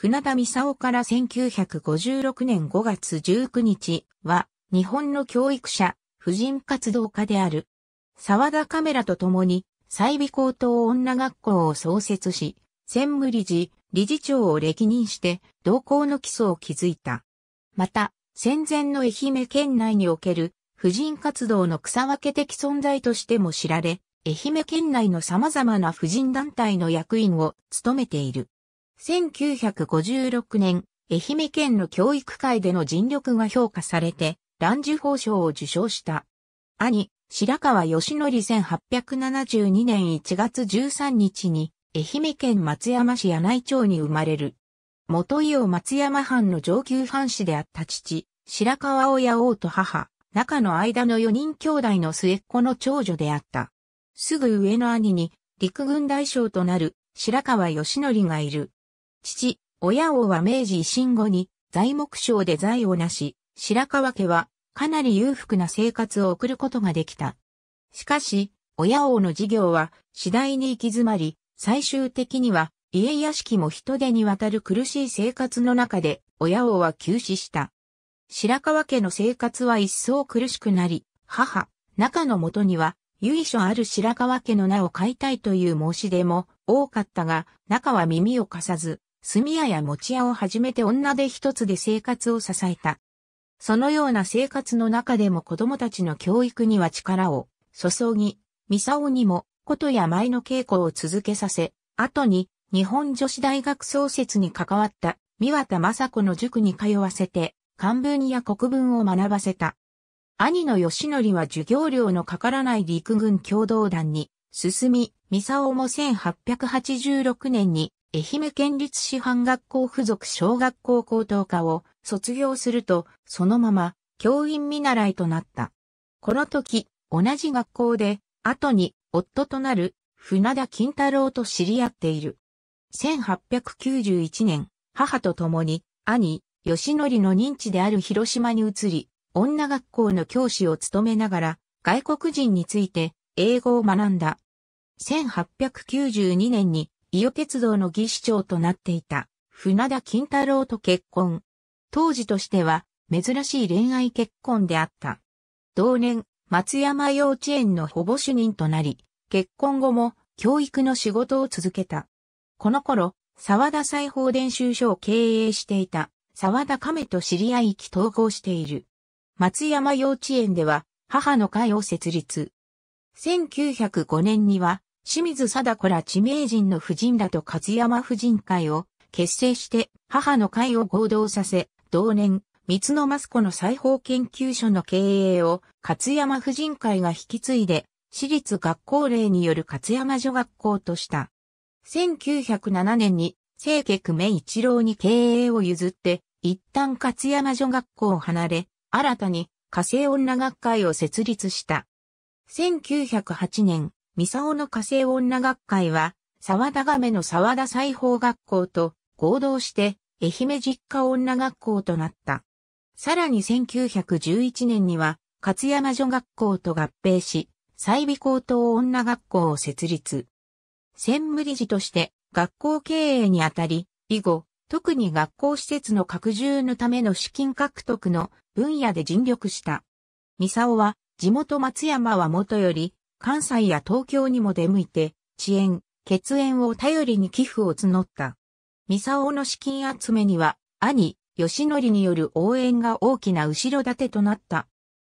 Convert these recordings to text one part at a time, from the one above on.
船田勲から1956年5月19日は、日本の教育者、婦人活動家である。沢田カメラと共に、西美高等女学校を創設し、専務理事、理事長を歴任して、同校の基礎を築いた。また、戦前の愛媛県内における、婦人活動の草分け的存在としても知られ、愛媛県内の様々な婦人団体の役員を務めている。1956年、愛媛県の教育界での尽力が評価されて、乱受法賞を受賞した。兄、白川義則1872年1月13日に、愛媛県松山市柳井町に生まれる。元伊予松山藩の上級藩士であった父、白川親王と母、中の間の4人兄弟の末っ子の長女であった。すぐ上の兄に、陸軍大将となる白川義則がいる。父、親王は明治維新後に材木商で財を成し、白川家はかなり裕福な生活を送ることができた。しかし、親王の事業は次第に行き詰まり、最終的には家屋敷も人手にわたる苦しい生活の中で親王は急死した。白川家の生活は一層苦しくなり、母、中のもとには由緒ある白川家の名を買いたいという申し出も多かったが、中は耳を貸さず、住屋や餅屋を始めて女手一つで生活を支えた。そのような生活の中でも子供たちの教育には力を注ぎ、ミサオにもことや前の稽古を続けさせ、後に日本女子大学創設に関わった三田雅子の塾に通わせて、漢文や国文を学ばせた。兄の義則は授業料のかからない陸軍共同団に進み、ミサオも1886年に愛媛県立師範学校附属小学校高等科を卒業すると、そのまま教員見習いとなった。この時、同じ学校で、後に夫となる船田金太郎と知り合っている。1891年、母と共に兄、吉則の認知である広島に移り、女学校の教師を務めながら、外国人について英語を学んだ。1892年に伊予鉄道の技師長となっていた、船田金太郎と結婚。当時としては、珍しい恋愛結婚であった。同年、松山幼稚園の保護主任となり、結婚後も教育の仕事を続けた。この頃、沢田裁縫練習所を経営していた沢田亀と知り合い行気投合している。松山幼稚園では母の会を設立。1905年には清水貞子ら知名人の夫人らと勝山婦人会を結成して母の会を合同させ、同年、三野マスコの裁縫研究所の経営を勝山婦人会が引き継いで、私立学校令による勝山女学校とした。1907年に、清家久米一郎に経営を譲って、一旦勝山女学校を離れ、新たに火星女学会を設立した。1908年、ミサオの火星女学会は、沢田亀の沢田裁縫学校と合同して、愛媛実家女学校となった。さらに1911年には、勝山女学校と合併し、西美高等女学校を設立。専務理事として学校経営にあたり、以後、特に学校施設の拡充のための資金獲得の分野で尽力した。ミサオは地元松山はもとより関西や東京にも出向いて、遅延、血縁を頼りに寄付を募った。ミサオの資金集めには、兄、吉則による応援が大きな後ろ盾となった。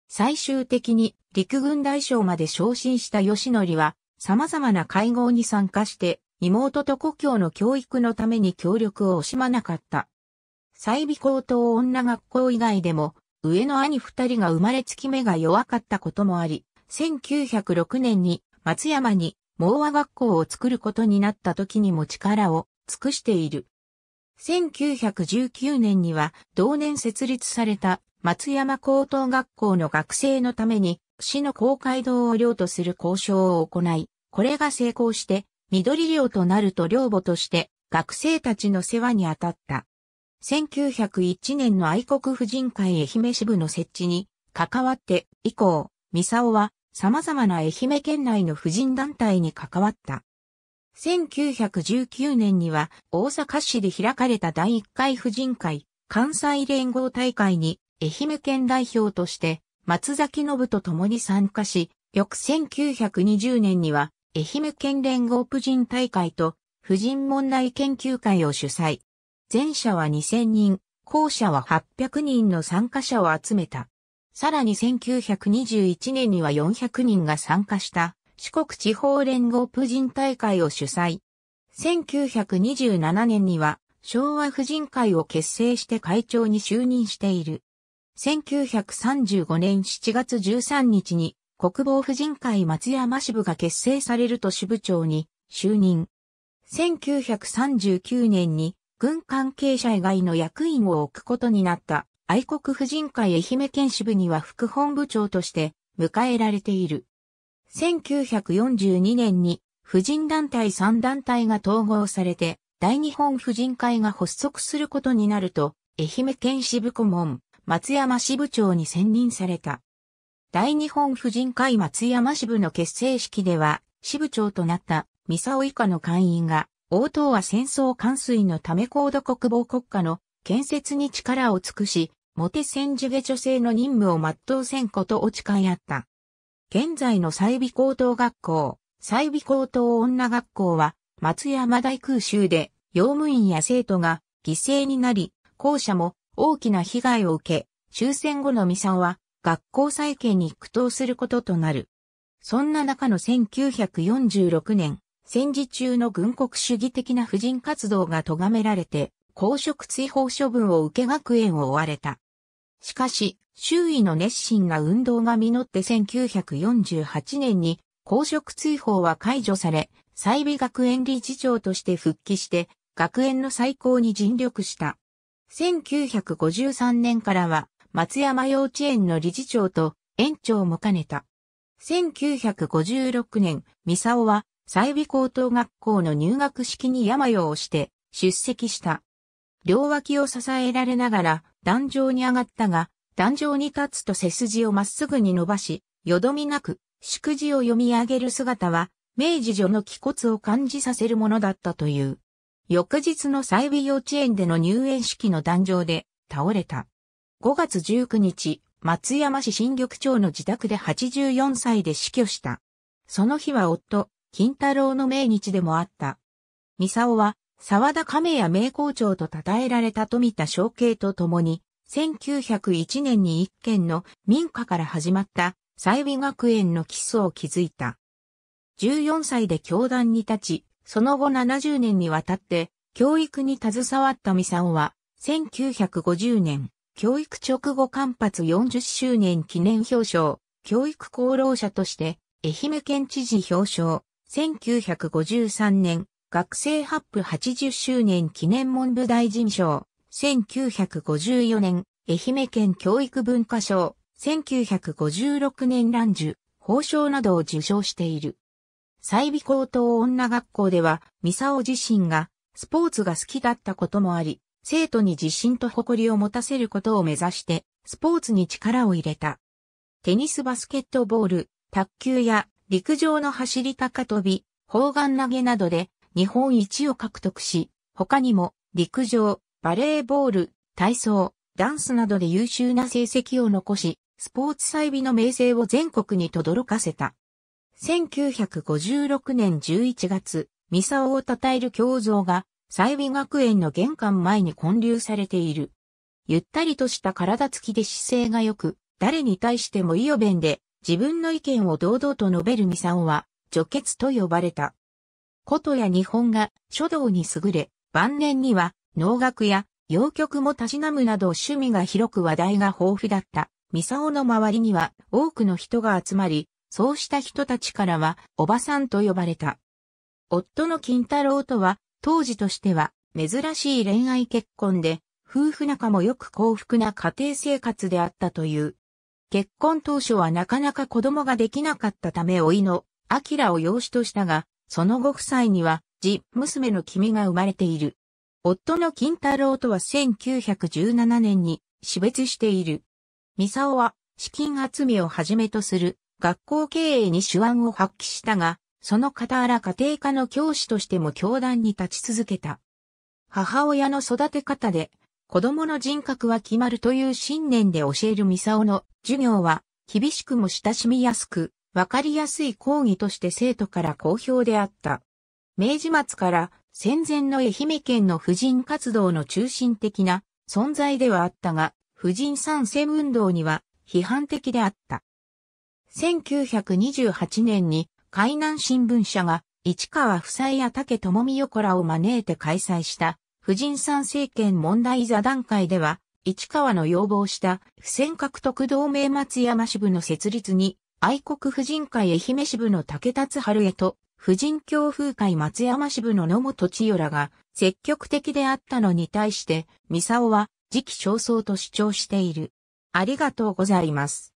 最終的に陸軍大将まで昇進した吉則は、様々な会合に参加して、妹と故郷の教育のために協力を惜しまなかった。西美高等女学校以外でも、上の兄二人が生まれつき目が弱かったこともあり、1906年に松山に盲和学校を作ることになった時にも力を尽くしている。1919年には同年設立された松山高等学校の学生のために市の公会堂を寮とする交渉を行い、これが成功して緑寮となると寮母として学生たちの世話に当たった。1901年の愛国婦人会愛媛支部の設置に関わって以降、三沢は様々な愛媛県内の婦人団体に関わった。1919年には大阪市で開かれた第1回婦人会関西連合大会に愛媛県代表として松崎信と共に参加し、翌1920年には愛媛県連合婦人大会と婦人問題研究会を主催。前者は2000人、後者は800人の参加者を集めた。さらに1921年には400人が参加した四国地方連合婦人大会を主催。1927年には昭和婦人会を結成して会長に就任している。1935年7月13日に国防婦人会松山支部が結成されると支部長に就任。1939年に軍関係者以外の役員を置くことになった愛国婦人会愛媛県支部には副本部長として迎えられている。1942年に婦人団体3団体が統合されて、大日本婦人会が発足することになると、愛媛県支部顧問、松山支部長に選任された。大日本婦人会松山支部の結成式では、支部長となった、三竿以下の会員が、応答は戦争完水のため高度国防国家の建設に力を尽くし、モテ千住下女性の任務を全うせんことを誓いあった。現在の西美高等学校、西美高等女学校は、松山大空襲で、用務員や生徒が犠牲になり、校舎も大きな被害を受け、終戦後のミサオは学校再建に苦闘することとなる。そんな中の1946年、戦時中の軍国主義的な婦人活動が咎められて、公職追放処分を受け学園を追われた。しかし、周囲の熱心な運動が実って1948年に公職追放は解除され、西美学園理事長として復帰して、学園の再興に尽力した。1953年からは、松山幼稚園の理事長と園長も兼ねた。1956年、三沢は、西美高等学校の入学式に山用をして出席した。両脇を支えられながら壇上に上がったが、壇上に立つと背筋をまっすぐに伸ばし、よどみなく、祝辞を読み上げる姿は、明治女の気骨を感じさせるものだったという。翌日の再美幼稚園での入園式の壇上で倒れた。5月19日、松山市新緑町の自宅で84歳で死去した。その日は夫、金太郎の命日でもあった。ミサオは沢田亀屋名校長と称えられた富田祥慶と共に、1901年に一軒の民家から始まった、西美学園の基礎を築いた。14歳で教壇に立ち、その後70年にわたって、教育に携わったんは、1950年、教育直後間発40周年記念表彰、教育功労者として、愛媛県知事表彰、1953年、学生発布80周年記念文部大臣賞、1954年、愛媛県教育文化賞、1956年蘭樹、報賞などを受賞している。西美高等女学校では、ミサオ自身が、スポーツが好きだったこともあり、生徒に自信と誇りを持たせることを目指して、スポーツに力を入れた。テニスバスケットボール、卓球や陸上の走り高跳び、砲丸投げなどで日本一を獲得し、他にも陸上、バレーボール、体操、ダンスなどで優秀な成績を残し、スポーツ祭美の名声を全国に轟かせた。1956年11月、ミサオを称える胸像が、祭美学園の玄関前に建立されている。ゆったりとした体つきで姿勢が良く、誰に対しても意を弁で、自分の意見を堂々と述べるミサオは、除血と呼ばれた。琴や日本画、書道に優れ、晩年には能楽や洋曲もたしなむなど趣味が広く話題が豊富だった。ミサオの周りには多くの人が集まり、そうした人たちからはおばさんと呼ばれた。夫の金太郎とは当時としては珍しい恋愛結婚で、夫婦仲もよく幸福な家庭生活であったという。結婚当初はなかなか子供ができなかったため老いの、明を養子としたが、その後夫妻には、じ、娘の君が生まれている。夫の金太郎とは1917年に死別している。ミサオは資金集めをはじめとする学校経営に手腕を発揮したが、その傍ら家庭科の教師としても教団に立ち続けた。母親の育て方で子供の人格は決まるという信念で教えるミサオの授業は厳しくも親しみやすく、わかりやすい講義として生徒から好評であった。明治末から戦前の愛媛県の婦人活動の中心的な存在ではあったが、婦人参戦運動には批判的であった。1928年に海南新聞社が市川夫妻や竹智美横らを招いて開催した婦人参政権問題座談会では、市川の要望した不戦獲得同盟松山支部の設立に愛国婦人会愛媛支部の竹達春江と、婦人協風会松山支部の野本千代らが積極的であったのに対して、三サは時期尚早と主張している。ありがとうございます。